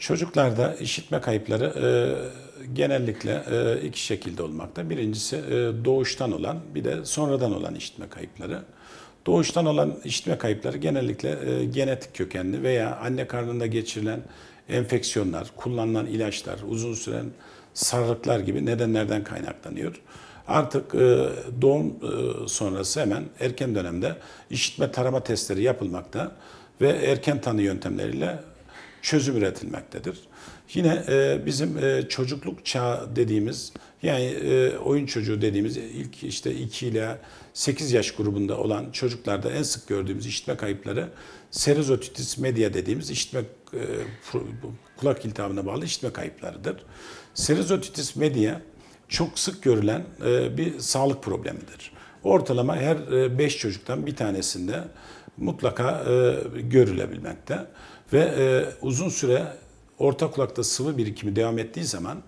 Çocuklarda işitme kayıpları e, genellikle e, iki şekilde olmakta. Birincisi e, doğuştan olan bir de sonradan olan işitme kayıpları. Doğuştan olan işitme kayıpları genellikle e, genetik kökenli veya anne karnında geçirilen enfeksiyonlar, kullanılan ilaçlar, uzun süren sarılıklar gibi nedenlerden kaynaklanıyor. Artık e, doğum e, sonrası hemen erken dönemde işitme tarama testleri yapılmakta ve erken tanı yöntemleriyle çözüm üretilmektedir. Yine e, bizim e, çocukluk çağı dediğimiz yani e, oyun çocuğu dediğimiz ilk işte 2 ile 8 yaş grubunda olan çocuklarda en sık gördüğümüz işitme kayıpları serozotitis media dediğimiz işitme e, kulak iltihabına bağlı işitme kayıplarıdır. Serozotitis media çok sık görülen e, bir sağlık problemidir ortalama her 5 e, çocuktan bir tanesinde mutlaka e, görülebilmekte. Ve e, uzun süre orta kulakta sıvı birikimi devam ettiği zaman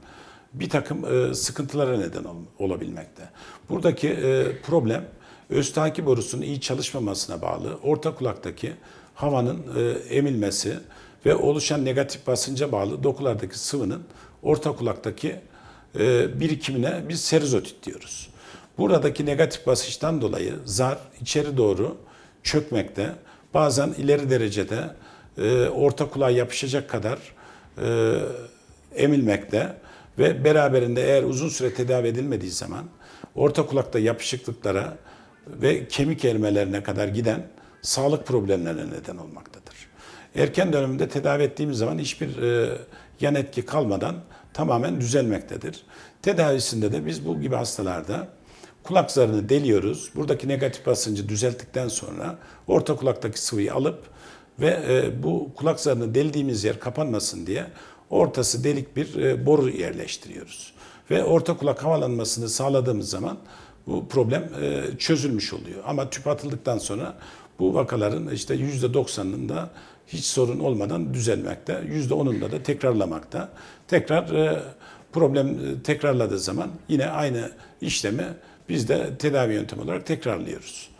bir takım e, sıkıntılara neden olabilmekte. Buradaki e, problem östaki borusunun iyi çalışmamasına bağlı orta kulaktaki havanın emilmesi ve oluşan negatif basınca bağlı dokulardaki sıvının orta kulaktaki birikimine biz serizotit diyoruz. Buradaki negatif basınçtan dolayı zar içeri doğru çökmekte. Bazen ileri derecede e, orta kulağa yapışacak kadar e, emilmekte ve beraberinde eğer uzun süre tedavi edilmediği zaman orta kulakta yapışıklıklara ve kemik erimelerine kadar giden sağlık problemlerine neden olmaktadır. Erken döneminde tedavi ettiğimiz zaman hiçbir e, yan etki kalmadan tamamen düzelmektedir. Tedavisinde de biz bu gibi hastalarda kulak zarını deliyoruz. Buradaki negatif basıncı düzelttikten sonra orta kulaktaki sıvıyı alıp ve e, bu kulak zarını deldiğimiz yer kapanmasın diye ortası delik bir e, boru yerleştiriyoruz. Ve orta kulak havalanmasını sağladığımız zaman bu problem e, çözülmüş oluyor. Ama tüp atıldıktan sonra bu vakaların işte %90'ında hiç sorun olmadan düzelmekte, %10'unda da tekrarlamakta. Tekrar e, problem e, tekrarladığı zaman yine aynı işlemi biz de tedavi yöntemi olarak tekrarlıyoruz.